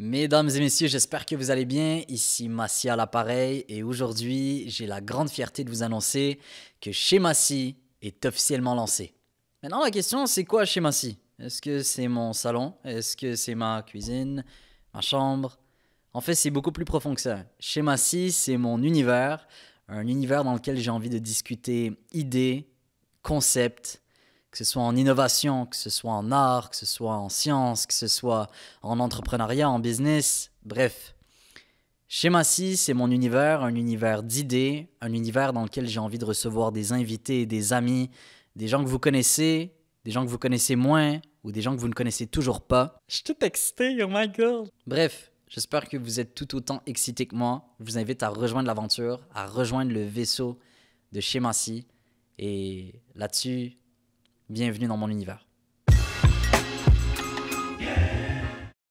Mesdames et messieurs, j'espère que vous allez bien. Ici Massi à l'appareil et aujourd'hui, j'ai la grande fierté de vous annoncer que Chez Massi est officiellement lancé. Maintenant, la question, c'est quoi Chez Massi Est-ce que c'est mon salon Est-ce que c'est ma cuisine Ma chambre En fait, c'est beaucoup plus profond que ça. Chez Massi, c'est mon univers, un univers dans lequel j'ai envie de discuter idées, concepts, que ce soit en innovation, que ce soit en art, que ce soit en science, que ce soit en entrepreneuriat, en business, bref. chez 6, c'est mon univers, un univers d'idées, un univers dans lequel j'ai envie de recevoir des invités, des amis, des gens que vous connaissez, des gens que vous connaissez moins ou des gens que vous ne connaissez toujours pas. Je suis tout excité, oh my god! Bref, j'espère que vous êtes tout autant excité que moi. Je vous invite à rejoindre l'aventure, à rejoindre le vaisseau de chez 6. Et là-dessus, bienvenue dans mon univers.